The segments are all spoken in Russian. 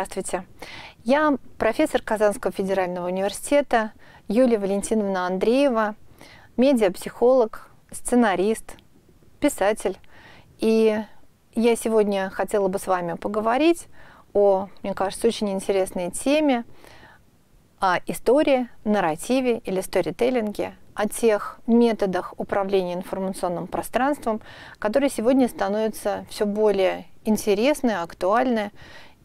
Здравствуйте. Я профессор Казанского федерального университета Юлия Валентиновна Андреева, медиапсихолог, сценарист, писатель. И я сегодня хотела бы с вами поговорить о, мне кажется, очень интересной теме, о истории, нарративе или сторителлинге, о тех методах управления информационным пространством, которые сегодня становятся все более интересны, актуальны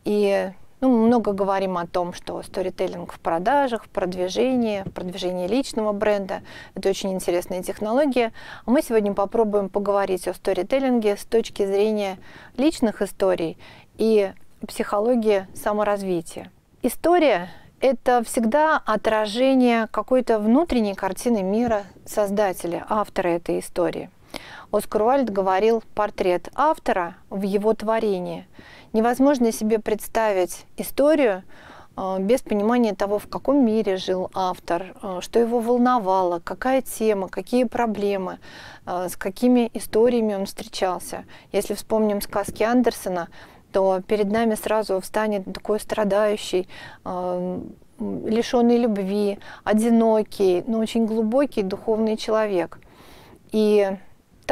и ну, мы много говорим о том, что сторителлинг в продажах, в продвижении, в продвижении личного бренда. Это очень интересная технология. А мы сегодня попробуем поговорить о сторителлинге с точки зрения личных историй и психологии саморазвития. История – это всегда отражение какой-то внутренней картины мира создателя, автора этой истории. Оскар Уальд говорил «портрет автора в его творении». Невозможно себе представить историю э, без понимания того, в каком мире жил автор, э, что его волновало, какая тема, какие проблемы, э, с какими историями он встречался. Если вспомним сказки Андерсона, то перед нами сразу встанет такой страдающий, лишенный любви, одинокий, но очень глубокий духовный человек. И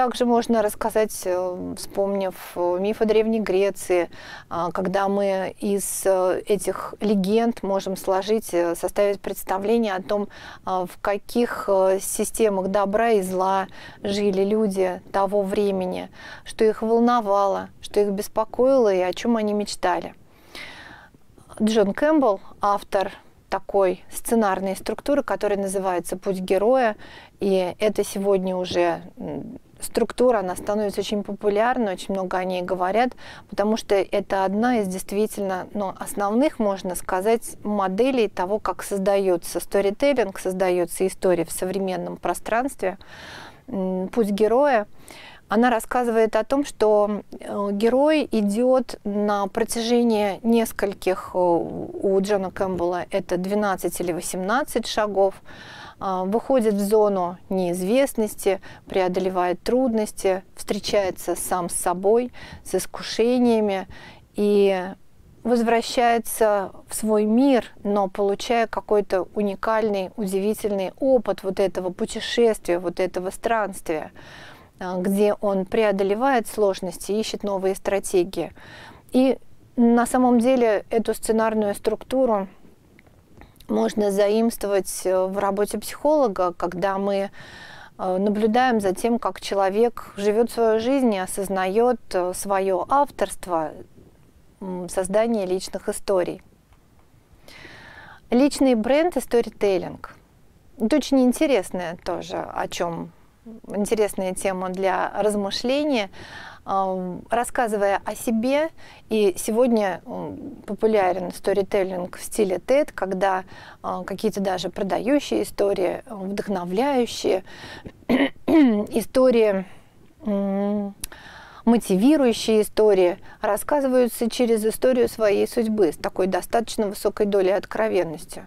также можно рассказать, э, вспомнив э, миф о Древней Греции, а, когда мы из э, этих легенд можем сложить, составить представление о том, а, в каких системах добра и зла жили люди того времени, что их волновало, что их беспокоило и о чем они мечтали. Джон Кэмпбелл, автор такой сценарной структуры, которая называется «Путь героя», и это сегодня уже структура, она становится очень популярной, очень много о ней говорят, потому что это одна из действительно ну, основных, можно сказать, моделей того, как создается сторителлинг, создается история в современном пространстве, путь героя. Она рассказывает о том, что э, герой идет на протяжении нескольких, э, у Джона Кэмпбелла это 12 или 18 шагов, а, выходит в зону неизвестности, преодолевает трудности, встречается сам с собой, с искушениями и возвращается в свой мир, но получая какой-то уникальный, удивительный опыт вот этого путешествия, вот этого странствия. А, где он преодолевает сложности, ищет новые стратегии. И на самом деле эту сценарную структуру можно заимствовать э, в работе психолога, когда мы э, наблюдаем за тем, как человек живет свою жизнь и осознает э, свое авторство, создание личных историй. Личный бренд и сторителлинг. Это очень интересное тоже, о чем интересная тема для размышления, рассказывая о себе. И сегодня популярен сторителлинг в стиле TED, когда а, какие-то даже продающие истории, а, вдохновляющие истории, мотивирующие истории рассказываются через историю своей судьбы с такой достаточно высокой долей откровенности.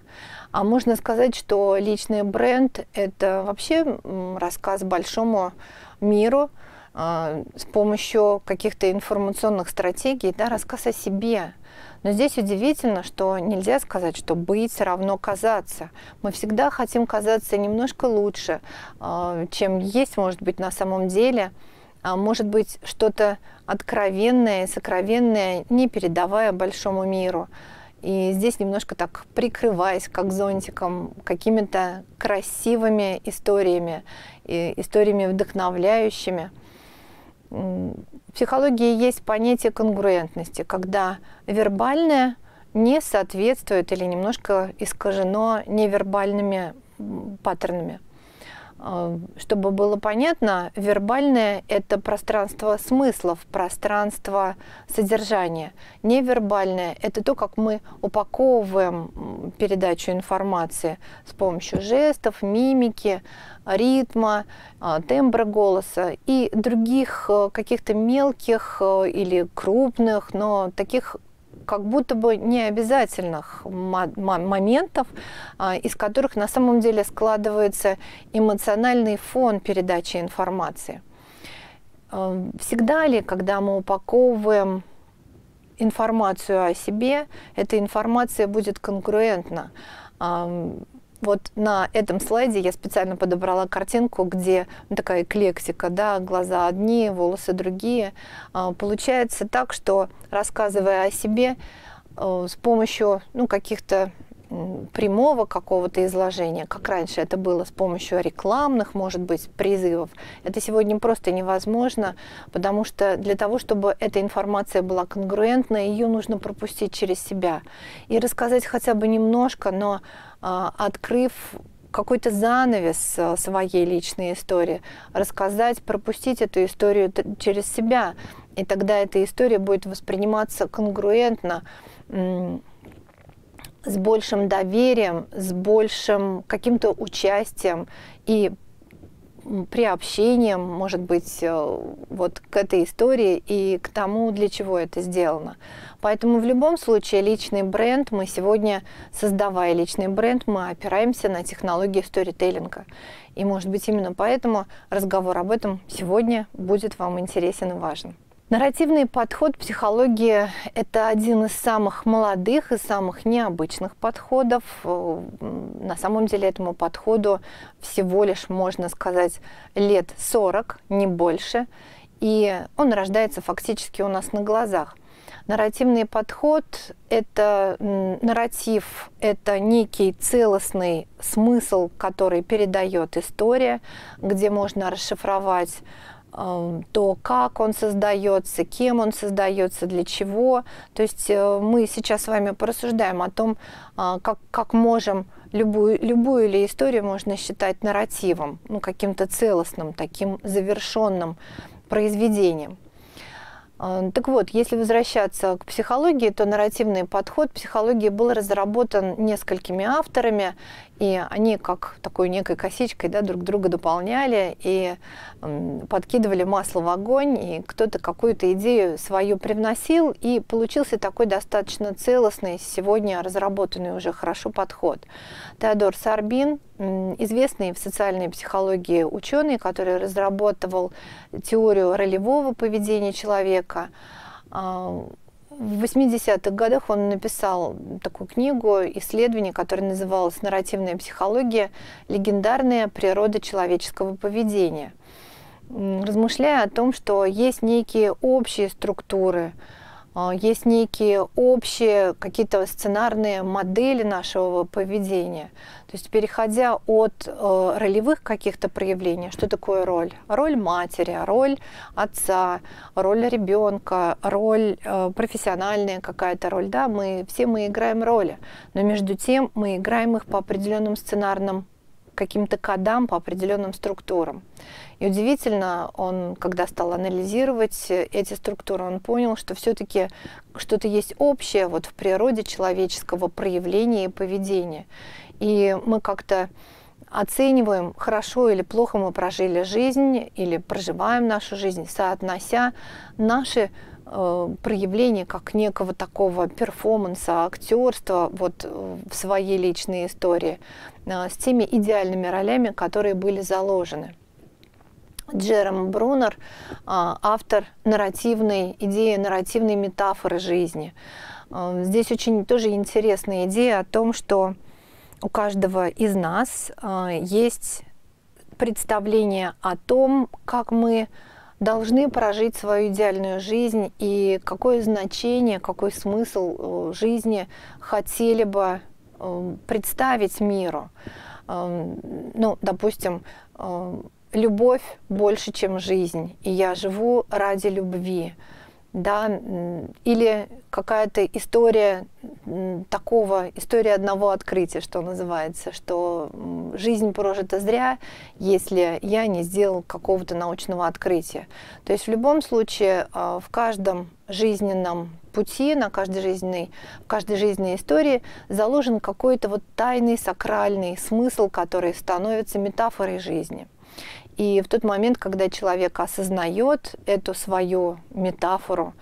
А можно сказать, что личный бренд – это вообще рассказ большому миру э, с помощью каких-то информационных стратегий, да, рассказ о себе. Но здесь удивительно, что нельзя сказать, что быть равно казаться. Мы всегда хотим казаться немножко лучше, э, чем есть, может быть, на самом деле а может быть что-то откровенное, сокровенное, не передавая большому миру. И здесь немножко так прикрываясь, как зонтиком, какими-то красивыми историями, историями вдохновляющими. В психологии есть понятие конгруентности, когда вербальное не соответствует или немножко искажено невербальными паттернами. Эм, чтобы было понятно, вербальное – это пространство смыслов, пространство содержания. Невербальное – это то, как мы упаковываем передачу информации с помощью жестов, мимики, ритма, э, тембра голоса и других э, каких-то мелких э, или крупных, но таких как будто бы необязательных моментов, а, из которых на самом деле складывается эмоциональный фон передачи информации. А, всегда ли, когда мы упаковываем информацию о себе, эта информация будет конкурентна а, вот на этом слайде я специально подобрала картинку, где ну, такая эклектика, да, глаза одни, волосы другие. А, получается так, что рассказывая о себе э, с помощью ну, каких-то прямого какого-то изложения, как раньше это было с помощью рекламных, может быть, призывов. Это сегодня просто невозможно, потому что для того, чтобы эта информация была конгруентна, ее нужно пропустить через себя и рассказать хотя бы немножко, но а, открыв какой-то занавес а, своей личной истории, рассказать, пропустить эту историю через себя. И тогда эта история будет восприниматься конгруентно, с большим доверием, с большим каким-то участием и приобщением, может быть, э, вот к этой истории и к тому, для чего это сделано. Поэтому в любом случае личный бренд мы сегодня, создавая личный бренд, мы опираемся на технологии сторителлинга. И, может быть, именно поэтому разговор об этом сегодня будет вам интересен и важен. Нарративный подход психологии – это один из самых молодых и самых необычных подходов. Э, на самом деле этому подходу всего лишь, можно сказать, лет 40, не больше. И он рождается фактически у нас на глазах. Нарративный подход – это нарратив, это некий целостный смысл, который передает история, где можно расшифровать то, как он создается, кем он создается, для чего. То есть э, мы сейчас с вами порассуждаем о том, а, как, как можем любую, любую или историю можно считать нарративом, ну, каким-то целостным, таким завершенным произведением. Э, так вот, если возвращаться к психологии, то нарративный подход психологии был разработан несколькими авторами, и они как такой некой косичкой да, друг друга дополняли и подкидывали масло в огонь, и кто-то какую-то идею свою привносил, и получился такой достаточно целостный, сегодня разработанный уже хорошо подход. Теодор Сарбин, известный в социальной психологии ученый, который разработал теорию ролевого поведения человека. А, в 80-х годах он написал такую книгу, исследование, которое называлось «Нарративная психология. Легендарная природа человеческого поведения», размышляя о том, что есть некие общие структуры, а, есть некие общие какие-то сценарные модели нашего поведения. То есть переходя от э, ролевых каких-то проявлений, что такое роль? Роль матери, роль отца, роль ребенка, роль э, профессиональная какая-то роль. Да, мы все мы играем роли, но между тем мы играем их по определенным сценарным каким-то кодам, по определенным структурам. И удивительно, он, когда стал анализировать эти структуры, он понял, что все-таки что-то есть общее вот в природе человеческого проявления и поведения. И мы как-то оцениваем, хорошо или плохо мы прожили жизнь или проживаем нашу жизнь, соотнося наши э, проявления как некого такого перформанса, актерства вот э, в своей личной истории э, с теми идеальными ролями, которые были заложены. Джером Брунер, а, автор нарративной идеи, нарративной метафоры жизни. А, здесь очень тоже интересная идея о том, что у каждого из нас а, есть представление о том, как мы должны прожить свою идеальную жизнь и какое значение, какой смысл э, жизни хотели бы э, представить миру. Э, ну, допустим, любовь больше, чем жизнь, и я живу ради любви, да, или какая-то история такого, история одного открытия, что называется, что жизнь прожита зря, если я не сделал какого-то научного открытия. То есть в любом случае а, в каждом жизненном пути, на каждой жизненной, в каждой жизненной истории заложен какой-то вот тайный, сакральный смысл, который становится метафорой жизни. И в тот момент, когда человек осознает эту свою метафору,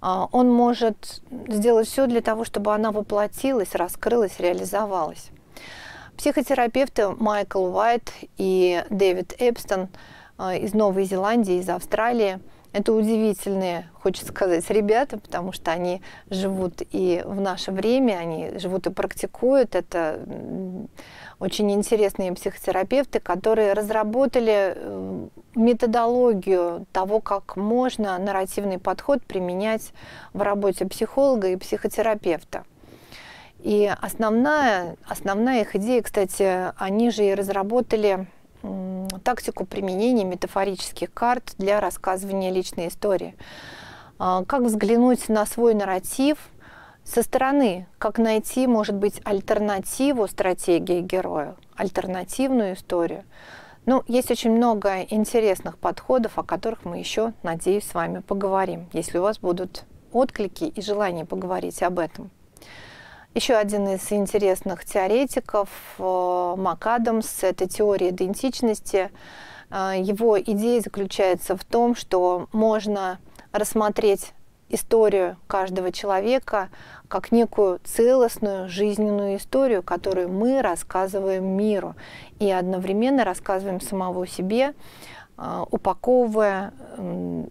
а, он может сделать все для того, чтобы она воплотилась, раскрылась, реализовалась. Психотерапевты Майкл Уайт и Дэвид Эпстон а, из Новой Зеландии, из Австралии – это удивительные, хочется сказать, ребята, потому что они живут и в наше время, они живут и практикуют. Это очень интересные психотерапевты, которые разработали э, методологию того, как можно нарративный подход применять в работе психолога и психотерапевта. И основная, основная их идея, кстати, они же и разработали тактику применения метафорических карт для рассказывания личной истории. А, как взглянуть на свой нарратив со стороны, как найти, может быть, альтернативу стратегии героя, альтернативную историю. Ну, есть очень много интересных подходов, о которых мы еще, надеюсь, с вами поговорим, если у вас будут отклики и желание поговорить об этом. Еще один из интересных теоретиков э, Макадамс Адамс – это теория идентичности. Э, его идея заключается в том, что можно рассмотреть историю каждого человека как некую целостную жизненную историю, которую мы рассказываем миру и одновременно рассказываем самого себе, э, упаковывая,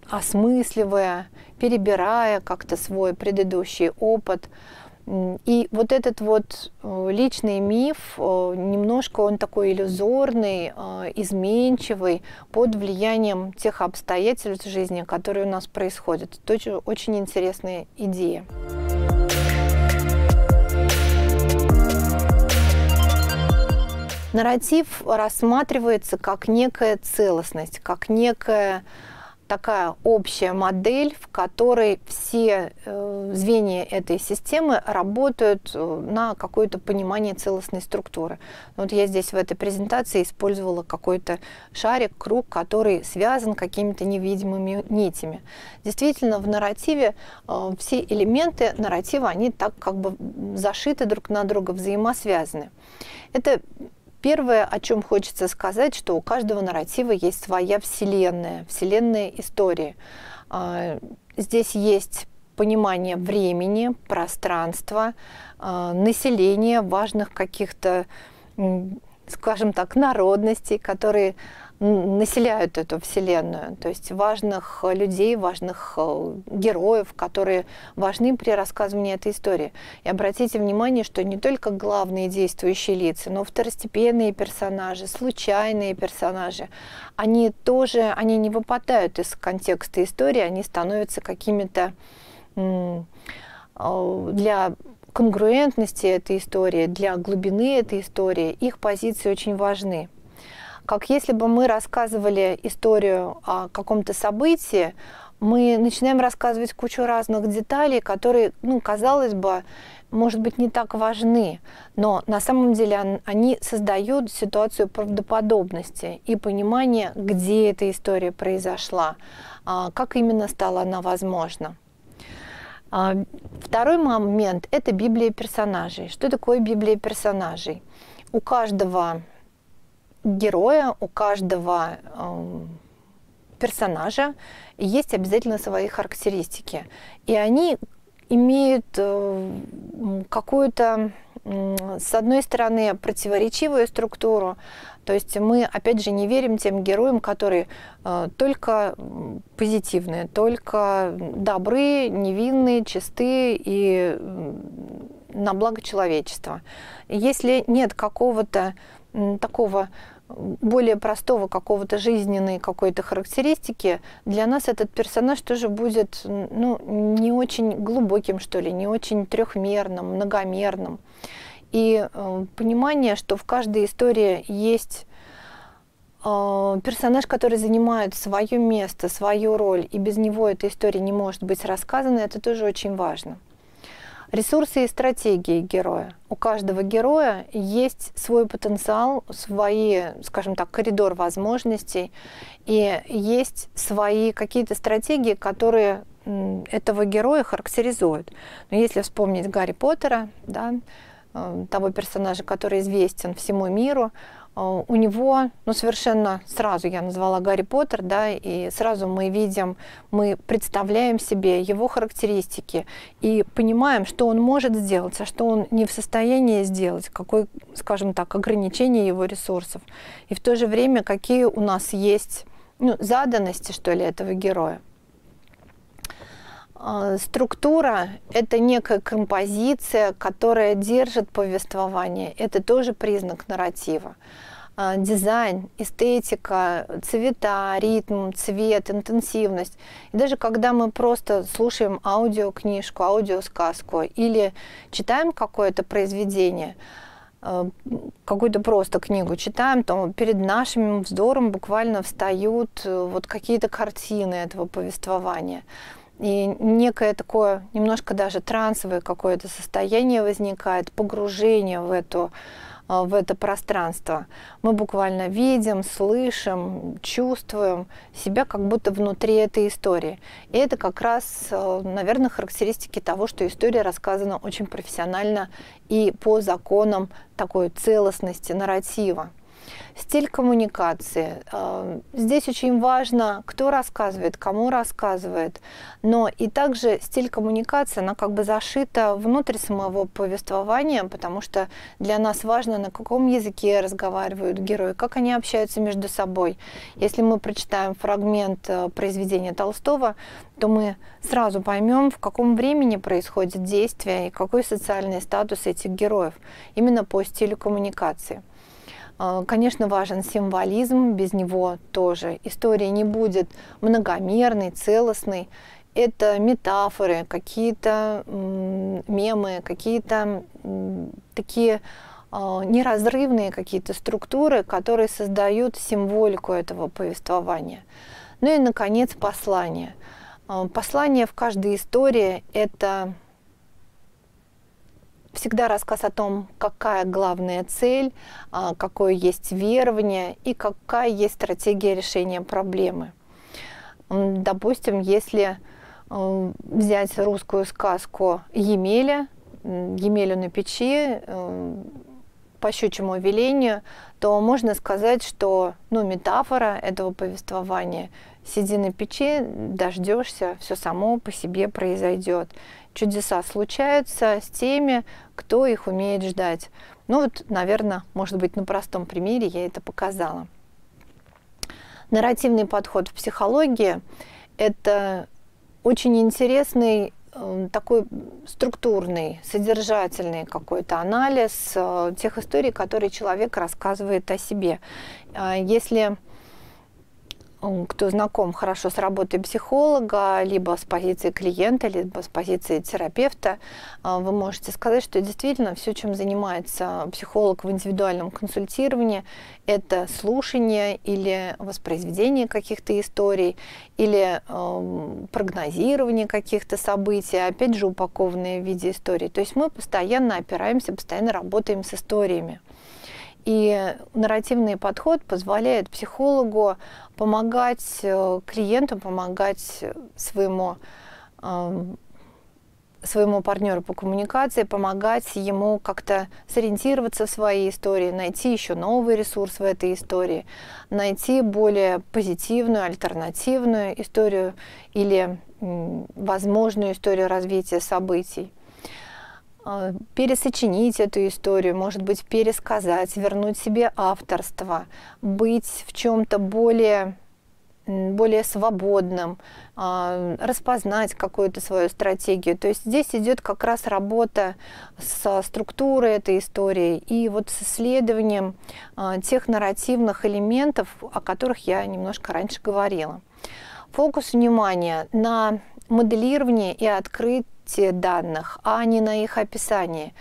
осмысливая, перебирая как-то свой предыдущий опыт – и вот этот вот э, личный миф, э, немножко он такой иллюзорный, э, изменчивый, под влиянием тех обстоятельств жизни, которые у нас происходят. Это очень, очень интересная идея. Нарратив рассматривается как некая целостность, как некая такая общая модель, в которой все э, звенья этой системы работают э, на какое-то понимание целостной структуры. Ну, вот я здесь в этой презентации использовала какой-то шарик, круг, который связан какими-то невидимыми нитями. Действительно, в нарративе э, все элементы нарратива, они так как бы зашиты друг на друга, взаимосвязаны. Это Первое, о чем хочется сказать, что у каждого нарратива есть своя вселенная, вселенная истории. А, здесь есть понимание времени, пространства, а, населения, важных каких-то, скажем так, народностей, которые населяют эту вселенную, то есть важных э, людей, важных э, героев, которые важны при рассказывании этой истории. И обратите внимание, что не только главные действующие лица, но второстепенные персонажи, случайные персонажи, они тоже, они не выпадают из контекста истории, они становятся какими-то э, для конгруентности этой истории, для глубины этой истории, их позиции очень важны как если бы мы рассказывали историю о каком-то событии, мы начинаем рассказывать кучу разных деталей, которые, ну, казалось бы, может быть, не так важны, но на самом деле они создают ситуацию правдоподобности и понимания, где эта история произошла, а, как именно стала она возможна. А, второй момент – это Библия персонажей. Что такое Библия персонажей? У каждого героя, у каждого э, персонажа есть обязательно свои характеристики. И они имеют э, какую-то, э, с одной стороны, противоречивую структуру. То есть мы, опять же, не верим тем героям, которые э, только позитивные, только добрые невинные, чистые и на благо человечества. Если нет какого-то э, такого более простого какого-то жизненной какой-то характеристики, для нас этот персонаж тоже будет ну, не очень глубоким, что ли, не очень трехмерным, многомерным. И э, понимание, что в каждой истории есть э, персонаж, который занимает свое место, свою роль, и без него эта история не может быть рассказана, это тоже очень важно. Ресурсы и стратегии героя. У каждого героя есть свой потенциал, свои, скажем так, коридор возможностей, и есть свои какие-то стратегии, которые этого героя характеризуют. Но если вспомнить Гарри Поттера, да, э, того персонажа, который известен всему миру, а, у него, ну, совершенно сразу я назвала Гарри Поттер, да, и сразу мы видим, мы представляем себе его характеристики и понимаем, что он может сделать, а что он не в состоянии сделать, какой, скажем так, ограничение его ресурсов. И в то же время, какие у нас есть ну, заданности, что ли, этого героя. А, структура – это некая композиция, которая держит повествование. Это тоже признак нарратива. А, дизайн, эстетика, цвета, ритм, цвет, интенсивность. И даже когда мы просто слушаем аудиокнижку, аудиосказку или читаем какое-то произведение, а, какую-то просто книгу читаем, то перед нашим взором буквально встают э, вот какие-то картины этого повествования. И некое такое, немножко даже трансовое какое-то состояние возникает, погружение в эту а, в это пространство, мы буквально видим, слышим, чувствуем себя как будто внутри этой истории. И это как раз, а, наверное, характеристики того, что история рассказана очень профессионально и по законам такой целостности нарратива. Стиль коммуникации. Э, здесь очень важно, кто рассказывает, кому рассказывает, но и также стиль коммуникации, она как бы зашита внутрь самого повествования, потому что для нас важно, на каком языке разговаривают герои, как они общаются между собой. Если мы прочитаем фрагмент э, произведения Толстого, то мы сразу поймем, в каком времени происходит действие и какой социальный статус этих героев, именно по стилю коммуникации. А, конечно, важен символизм, без него тоже. История не будет многомерной, целостной. Это метафоры, какие-то мемы, какие-то такие а, неразрывные какие-то структуры, которые создают символику этого повествования. Ну и, наконец, послание. А, послание в каждой истории – это всегда рассказ о том, какая главная цель, а, какое есть верование и какая есть стратегия решения проблемы. Допустим, если э, взять русскую сказку Емеля, Емелю на печи, э, по щучьему велению, то можно сказать, что ну, метафора этого повествования «сиди на печи, дождешься, все само по себе произойдет» чудеса случаются с теми, кто их умеет ждать. Ну вот, наверное, может быть, на простом примере я это показала. Нарративный подход в психологии – это очень интересный эм, такой структурный, содержательный какой-то анализ э, тех историй, которые человек рассказывает о себе. А если кто знаком хорошо с работой психолога, либо с позиции клиента, либо с позиции терапевта, а, вы можете сказать, что действительно все, чем занимается психолог в индивидуальном консультировании, это слушание или воспроизведение каких-то историй, или э, прогнозирование каких-то событий, опять же упакованные в виде истории. То есть мы постоянно опираемся, постоянно работаем с историями. И нарративный подход позволяет психологу помогать э, клиенту, помогать своему эм, своему партнеру по коммуникации, помогать ему как-то сориентироваться в своей истории, найти еще новый ресурс в этой истории, найти более позитивную, альтернативную историю или возможную историю развития событий. А, пересочинить эту историю, может быть, пересказать, вернуть себе авторство, быть в чем-то более более свободным, а, распознать какую-то свою стратегию. То есть здесь идет как раз работа со структурой этой истории и вот с исследованием а, тех нарративных элементов, о которых я немножко раньше говорила. Фокус внимания на моделирование и открыть объекте данных, а не на их описании.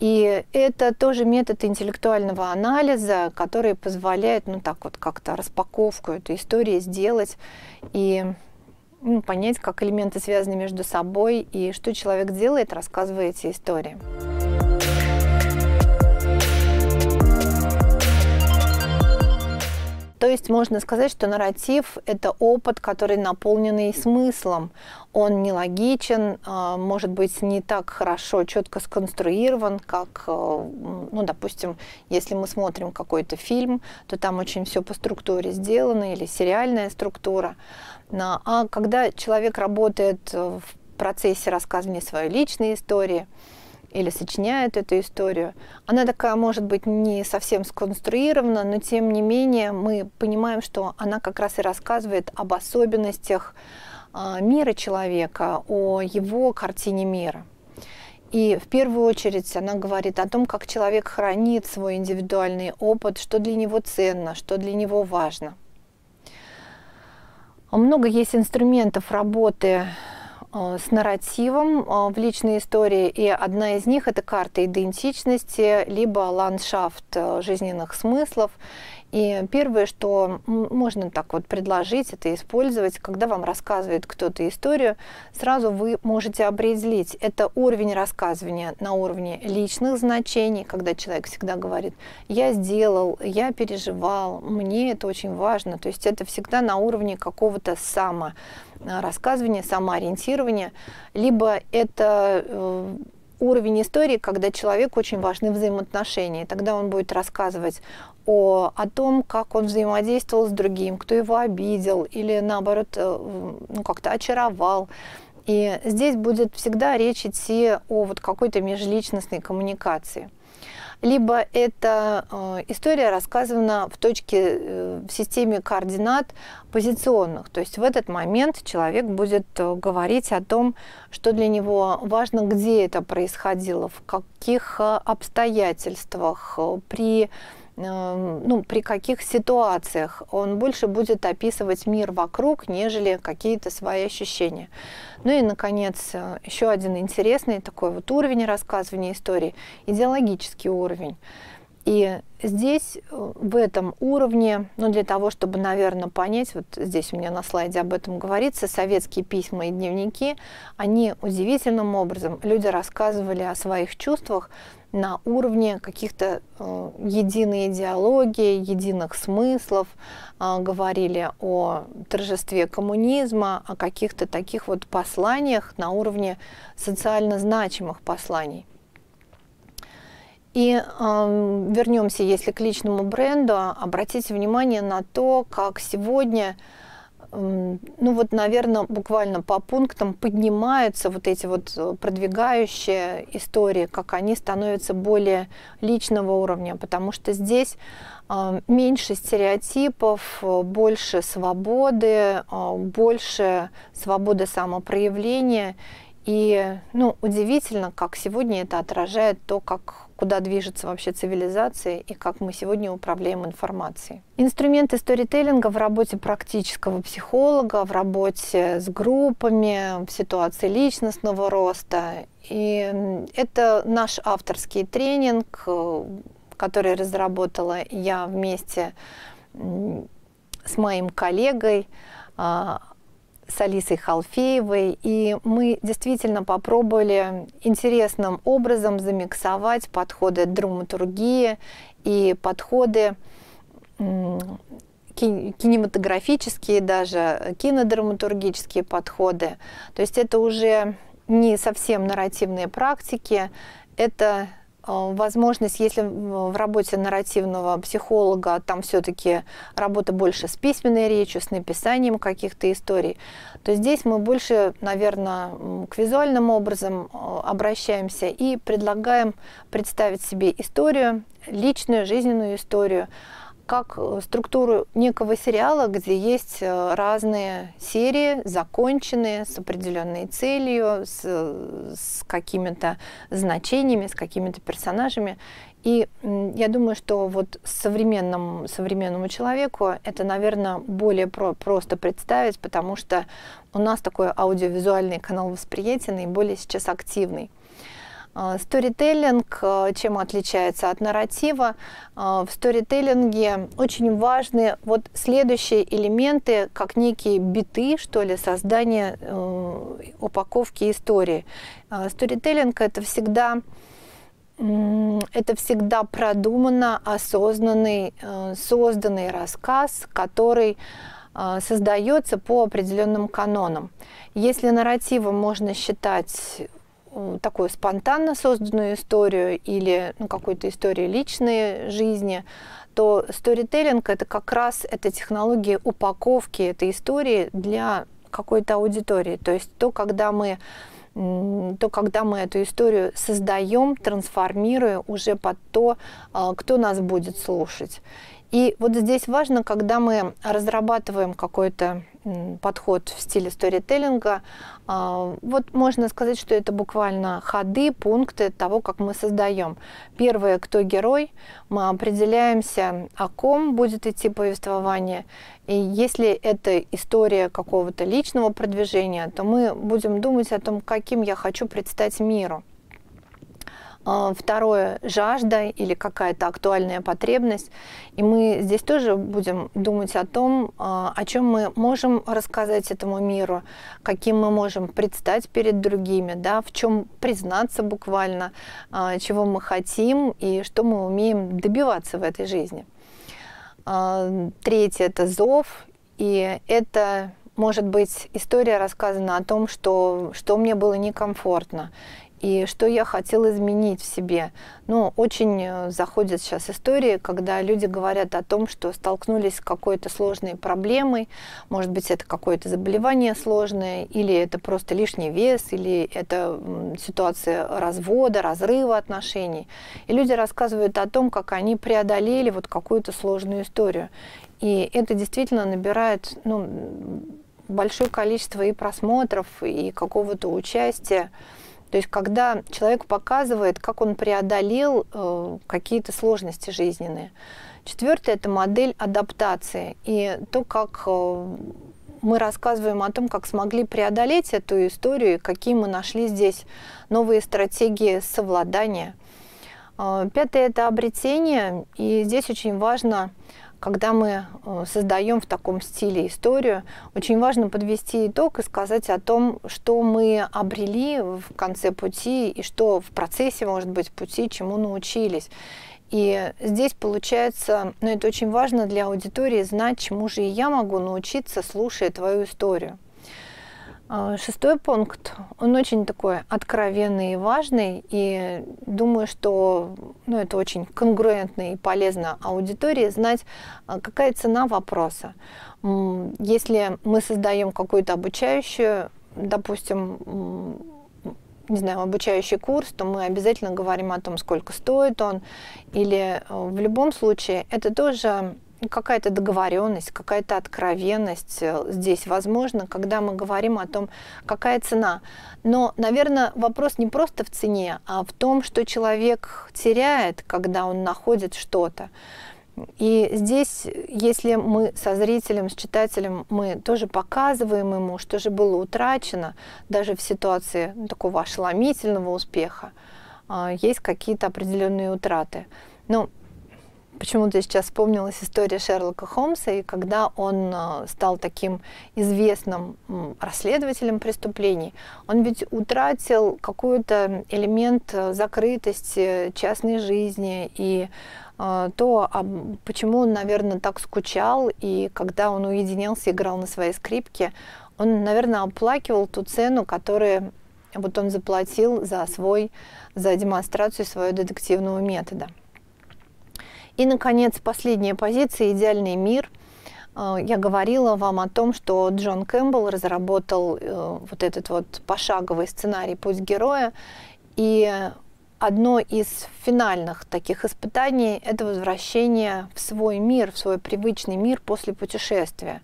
И это тоже метод интеллектуального анализа, который позволяет, ну так вот, как-то распаковку этой истории сделать и ну, понять, как элементы связаны между собой и что человек делает, рассказывая эти истории. То есть можно сказать, что нарратив – это опыт, который наполненный смыслом. Он нелогичен, а, может быть, не так хорошо, четко сконструирован, как, э, ну, допустим, если мы смотрим какой-то фильм, то там очень все по структуре сделано или сериальная структура. А когда человек работает в процессе рассказывания своей личной истории – или сочиняет эту историю. Она такая, может быть, не совсем сконструирована, но тем не менее мы понимаем, что она как раз и рассказывает об особенностях а, мира человека, о его картине мира. И в первую очередь она говорит о том, как человек хранит свой индивидуальный опыт, что для него ценно, что для него важно. Много есть инструментов работы Э, с нарративом э, в личной истории, и одна из них это карта идентичности, либо ландшафт э, жизненных смыслов. И первое, что можно так вот предложить, это использовать, когда вам рассказывает кто-то историю, сразу вы можете определить, это уровень рассказывания на уровне личных значений, когда человек всегда говорит, я сделал, я переживал, мне это очень важно, то есть это всегда на уровне какого-то само Э, рассказывание, самоориентирование, либо это э, уровень истории, когда человеку очень важны взаимоотношения. Тогда он будет рассказывать о, о том, как он взаимодействовал с другим, кто его обидел или, наоборот, э, ну, как-то очаровал. И здесь будет всегда речь идти о вот какой-то межличностной коммуникации либо это э, история рассказана в точке, э, в системе координат позиционных. То есть в этот момент человек будет э, говорить о том, что для него важно, где это происходило, в каких обстоятельствах, при Э, ну, при каких ситуациях он больше будет описывать мир вокруг, нежели какие-то свои ощущения. Ну и, наконец, э, еще один интересный такой вот уровень рассказывания истории – идеологический уровень. И здесь, э, в этом уровне, ну, для того, чтобы, наверное, понять, вот здесь у меня на слайде об этом говорится, советские письма и дневники, они удивительным образом, люди рассказывали о своих чувствах на уровне каких-то э, единой идеологии, единых смыслов, э, говорили о торжестве коммунизма, о каких-то таких вот посланиях на уровне социально значимых посланий. И э, вернемся, если к личному бренду, обратите внимание на то, как сегодня, э, ну вот, наверное, буквально по пунктам поднимаются вот эти вот э, продвигающие истории, как они становятся более личного уровня, потому что здесь э, меньше стереотипов, э, больше свободы, э, больше свободы самопроявления. И ну, удивительно, как сегодня это отражает то, как куда движется вообще цивилизация и как мы сегодня управляем информацией. Инструменты сторителлинга в работе практического психолога, в работе с группами, в ситуации личностного роста. И это наш авторский тренинг, э, который разработала я вместе с моим коллегой а, с Алисой Халфеевой, и мы действительно попробовали интересным образом замиксовать подходы драматургии и подходы кинематографические, даже кинодраматургические подходы. То есть это уже не совсем нарративные практики, это Э, возможность, если в работе нарративного психолога там все-таки работа больше с письменной речью, с написанием каких-то историй, то здесь мы больше, наверное, к визуальным образом э, обращаемся и предлагаем представить себе историю, личную жизненную историю, как э, структуру некого сериала, где есть э, разные серии, законченные, с определенной целью, с, с какими-то значениями, с какими-то персонажами. И я думаю, что вот современному, современному человеку это, наверное, более про просто представить, потому что у нас такой аудиовизуальный канал восприятия наиболее сейчас активный. А, сторителлинг, а, чем отличается от нарратива, а, в сторителлинге очень важны вот следующие элементы, как некие биты, что ли, создания э, упаковки истории. Сторителлинг – это всегда это всегда продуманно осознанный, э, созданный рассказ, который создается по определенным канонам. Если нарративом можно считать такую спонтанно созданную историю или ну, какую-то историю личной жизни, то сторителлинг это как раз эта технология упаковки этой истории для какой-то аудитории. То есть то, когда мы то когда мы эту историю создаем, трансформируя уже под то, а, кто нас будет слушать. И вот здесь важно, когда мы разрабатываем какой-то подход в стиле сторителлинга, а, вот можно сказать, что это буквально ходы, пункты того, как мы создаем. Первое, кто герой, мы определяемся, о ком будет идти повествование. И если это история какого-то личного продвижения, то мы будем думать о том, каким я хочу предстать миру. А, второе – жажда или какая-то актуальная потребность. И мы здесь тоже будем думать о том, а, о чем мы можем рассказать этому миру, каким мы можем предстать перед другими, да, в чем признаться буквально, а, чего мы хотим и что мы умеем добиваться в этой жизни. Третье – это зов, и это может быть история рассказана о том, что, что мне было некомфортно, и что я хотела изменить в себе. Ну, очень э, заходят сейчас истории, когда люди говорят о том, что столкнулись с какой-то сложной проблемой, может быть, это какое-то заболевание сложное, или это просто лишний вес, или это ситуация развода, разрыва отношений. И люди рассказывают о том, как они преодолели вот какую-то сложную историю. И это действительно набирает ну, большое количество и просмотров, и какого-то участия. То есть когда человек показывает, как он преодолел э, какие-то сложности жизненные. Четвертое – это модель адаптации и то, как э, мы рассказываем о том, как смогли преодолеть эту историю, какие мы нашли здесь новые стратегии совладания. Э, пятое – это обретение, и здесь очень важно когда мы э, создаем в таком стиле историю, очень важно подвести итог и сказать о том, что мы обрели в конце пути и что в процессе, может быть, пути, чему научились. И здесь получается, ну это очень важно для аудитории знать, чему же и я могу научиться, слушая твою историю. А, шестой пункт, он очень такой откровенный и важный, и думаю, что ну, это очень конгруентно и полезно аудитории знать, а, какая цена вопроса. Если мы создаем какую-то обучающую, допустим, не знаю, обучающий курс, то мы обязательно говорим о том, сколько стоит он, или э, в любом случае это тоже какая-то договоренность, какая-то откровенность э, здесь возможно, когда мы говорим о том, какая цена. Но, наверное, вопрос не просто в цене, а в том, что человек теряет, когда он находит что-то. И здесь, если мы со зрителем, с читателем, мы тоже показываем ему, что же было утрачено, даже в ситуации ну, такого ошеломительного успеха, а, есть какие-то определенные утраты. Но Почему-то сейчас вспомнилась история Шерлока Холмса, и когда он э, стал таким известным расследователем преступлений, он ведь утратил какой-то элемент э, закрытости э, частной жизни и то, а, почему он, наверное, так скучал, и когда он уединялся, играл на своей скрипке, он, наверное, оплакивал ту цену, которую вот он заплатил за свой, за демонстрацию своего детективного метода. И, наконец, последняя позиция «Идеальный мир». А, я говорила вам о том, что Джон Кэмпбелл разработал э, вот этот вот пошаговый сценарий «Путь героя», и одно из финальных таких испытаний – это возвращение в свой мир, в свой привычный мир после путешествия.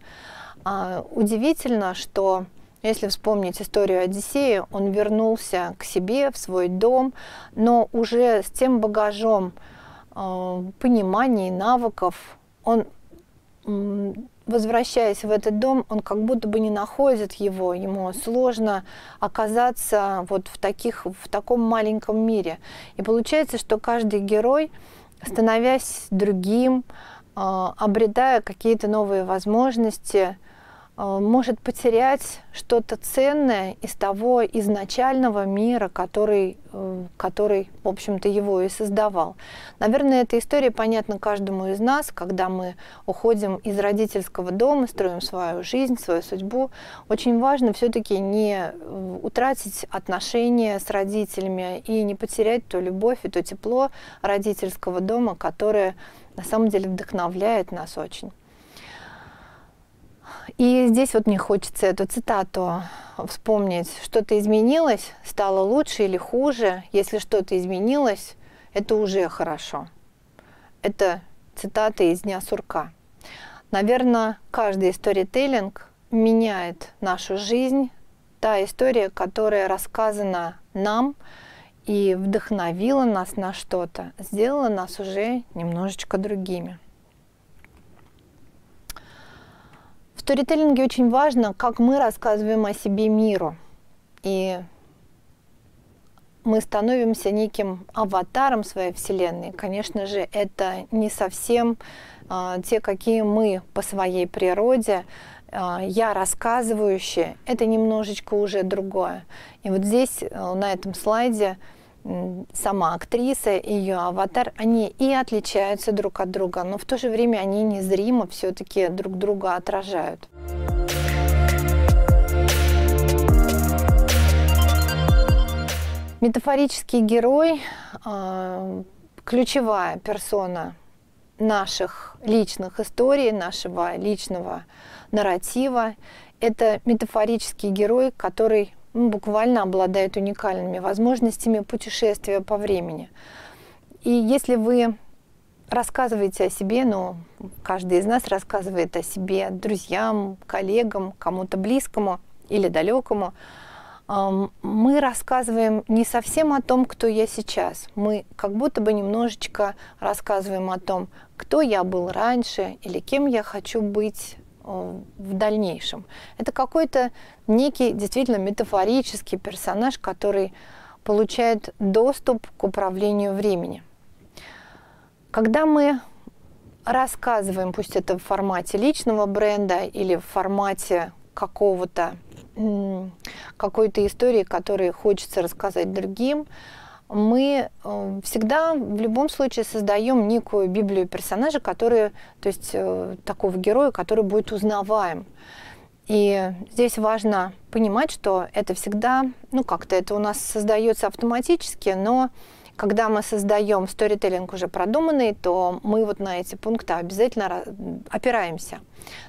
А, удивительно, что если вспомнить историю Одиссея, он вернулся к себе, в свой дом, но уже с тем багажом, Э, пониманий, навыков. Он, возвращаясь в этот дом, он как будто бы не находит его, ему сложно оказаться вот в, таких, в таком маленьком мире. И получается, что каждый герой, становясь другим, э, обретая какие-то новые возможности, Э, может потерять что-то ценное из того изначального мира, который, э, который в общем-то, его и создавал. Наверное, эта история понятна каждому из нас, когда мы уходим из родительского дома, строим свою жизнь, свою судьбу. Очень важно все-таки не э, утратить отношения с родителями и не потерять ту любовь и то тепло родительского дома, которое на самом деле вдохновляет нас очень. И здесь вот мне хочется эту цитату вспомнить. Что-то изменилось, стало лучше или хуже. Если что-то изменилось, это уже хорошо. Это цитата из «Дня сурка». Наверное, каждый сторителлинг меняет нашу жизнь. Та история, которая рассказана нам и вдохновила нас на что-то, сделала нас уже немножечко другими. сторителлинге очень важно, как мы рассказываем о себе миру. И мы становимся неким аватаром своей Вселенной. Конечно же, это не совсем э, те, какие мы по своей природе, э, я рассказывающая – это немножечко уже другое. И вот здесь, э, на этом слайде, сама актриса и ее аватар, они и отличаются друг от друга, но в то же время они незримо все-таки друг друга отражают. Метафорический герой а, – ключевая персона наших личных историй, нашего личного нарратива. Это метафорический герой, который ну, буквально обладает уникальными возможностями путешествия по времени. И если вы рассказываете о себе, но ну, каждый из нас рассказывает о себе друзьям, коллегам, кому-то близкому или далекому, мы рассказываем не совсем о том, кто я сейчас. Мы как будто бы немножечко рассказываем о том, кто я был раньше или кем я хочу быть Э, в дальнейшем. Это какой-то некий действительно метафорический персонаж, который получает доступ к управлению времени. Когда мы рассказываем, пусть это в формате личного бренда или в формате какого-то какой-то истории, которую хочется рассказать другим, мы э, всегда в любом случае создаем некую библию персонажа, который, то есть э, такого героя, который будет узнаваем. И здесь важно понимать, что это всегда, ну как-то это у нас создается автоматически, но когда мы создаем сторителлинг уже продуманный, то мы вот на эти пункты обязательно опираемся.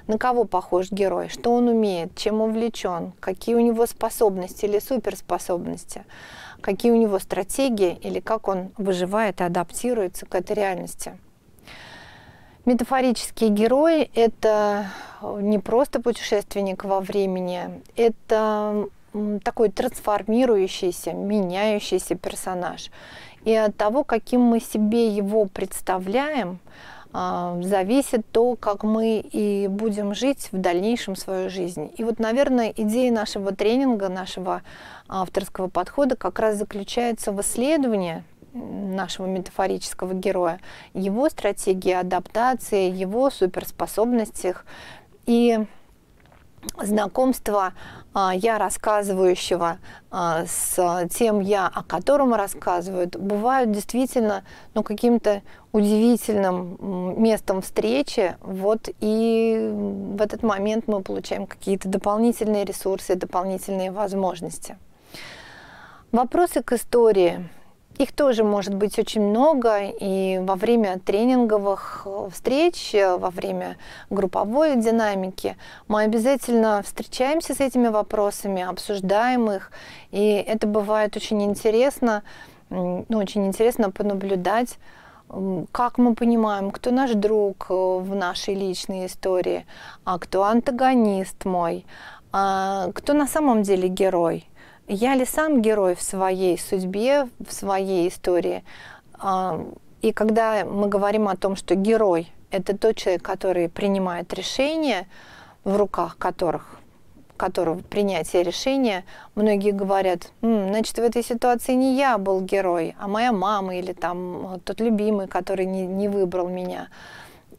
На кого похож герой, что он умеет, чем увлечен, какие у него способности или суперспособности, какие у него стратегии или как он выживает и адаптируется к этой реальности. Метафорические герои – это э, не просто путешественник во времени, это такой трансформирующийся, меняющийся персонаж. И от того, каким мы себе его представляем, а, зависит то, как мы и будем жить в дальнейшем свою жизнь. И вот, наверное, идея нашего тренинга, нашего авторского подхода как раз заключается в исследовании нашего метафорического героя, его стратегии адаптации, его суперспособностях. И знакомства а, я рассказывающего а, с тем я, о котором рассказывают, бывают действительно ну, каким-то удивительным местом встречи. Вот и в этот момент мы получаем какие-то дополнительные ресурсы, дополнительные возможности. Вопросы к истории. Их тоже может быть очень много, и во время тренинговых э, встреч, э, во время групповой динамики мы обязательно встречаемся с этими вопросами, обсуждаем их, и это бывает очень интересно, ну, очень интересно понаблюдать, как мы понимаем, кто наш друг э, в нашей личной истории, а кто антагонист мой, а кто на самом деле герой – я ли сам герой в своей судьбе, в своей истории? А, и когда мы говорим о том, что герой – это тот человек, который принимает решения, в руках которых которого принятие решения, многие говорят, М, значит, в этой ситуации не я был герой, а моя мама или там э, тот любимый, который не, не выбрал меня.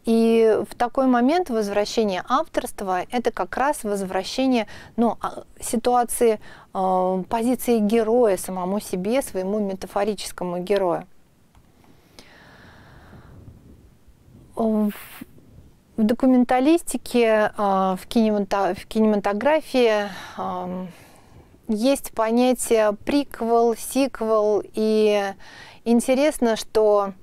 И в такой момент возвращение авторства – это как раз возвращение ну, а, ситуации, э, позиции героя самому себе, своему метафорическому герою. В документалистике, э, в, кинематографии э, есть понятие приквел, сиквел, и интересно, что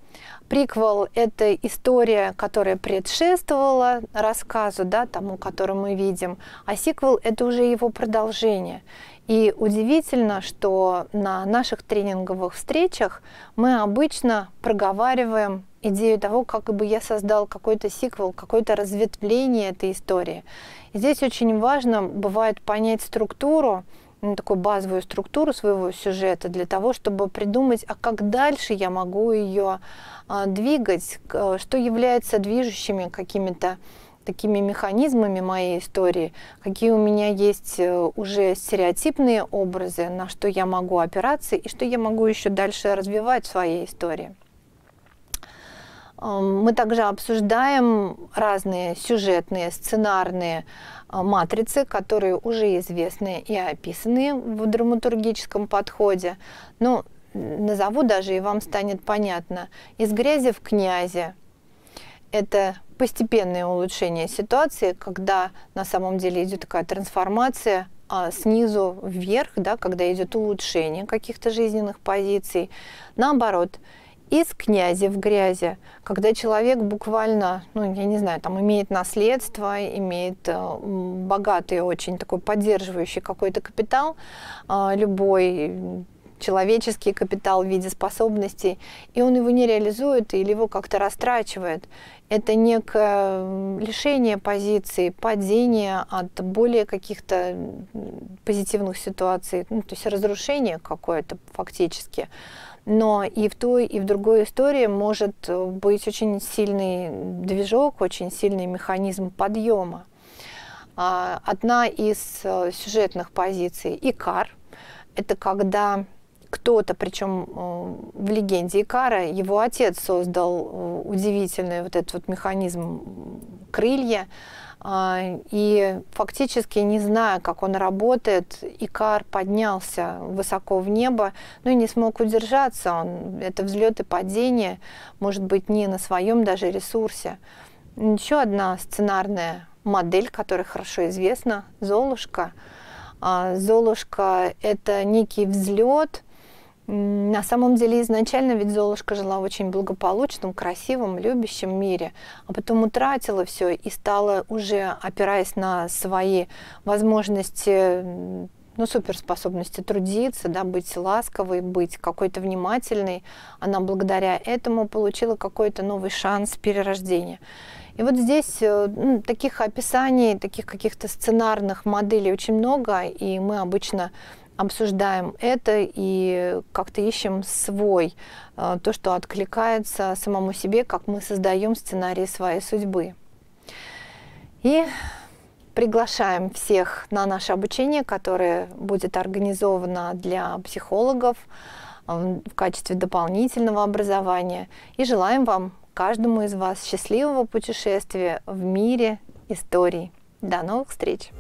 Приквел – это история, которая предшествовала рассказу, да, тому, который мы видим, а сиквел – это уже его продолжение. И удивительно, что на наших тренинговых встречах мы обычно проговариваем идею того, как бы я создал какой-то сиквел, какое-то разветвление этой истории. И здесь очень важно бывает понять структуру, ну, такую базовую структуру своего сюжета для того, чтобы придумать, а как дальше я могу ее а, двигать, э, что является движущими какими-то такими механизмами моей истории, какие у меня есть э, уже стереотипные образы, на что я могу опираться и что я могу еще дальше развивать в своей истории. Мы также обсуждаем разные сюжетные, сценарные а, матрицы, которые уже известны и описаны в драматургическом подходе. Ну, назову даже, и вам станет понятно. «Из грязи в князи» — это постепенное улучшение ситуации, когда на самом деле идет такая трансформация а снизу вверх, да, когда идет улучшение каких-то жизненных позиций. Наоборот, из князя в грязи, когда человек буквально, ну, я не знаю, там имеет наследство, имеет э, богатый очень такой поддерживающий какой-то капитал, а, любой человеческий капитал в виде способностей, и он его не реализует или его как-то растрачивает. Это некое лишение позиции, падение от более каких-то позитивных ситуаций, ну, то есть разрушение какое-то фактически но и в той, и в другой истории может э, быть очень сильный движок, очень сильный механизм подъема. А, одна из э, сюжетных позиций – Икар. Это когда кто-то, причем э, в легенде Икара, его отец создал удивительный вот этот вот механизм крылья, а, и фактически, не зная, как он работает, Икар поднялся высоко в небо, ну, и не смог удержаться. Он, это взлет и падение, может быть, не на своем даже ресурсе. Еще одна сценарная модель, которая хорошо известна, «Золушка». А, «Золушка» — это некий взлет – на самом деле изначально ведь Золушка жила в очень благополучном, красивом, любящем мире, а потом утратила все и стала уже, опираясь на свои возможности, ну, суперспособности трудиться, да, быть ласковой, быть какой-то внимательной, она благодаря этому получила какой-то новый шанс перерождения. И вот здесь э, ну, таких описаний, таких каких-то сценарных моделей очень много, и мы обычно обсуждаем это и как-то ищем свой, э, то, что откликается самому себе, как мы создаем сценарий своей судьбы. И приглашаем всех на наше обучение, которое будет организовано для психологов э, в качестве дополнительного образования. И желаем вам, каждому из вас, счастливого путешествия в мире истории. До новых встреч!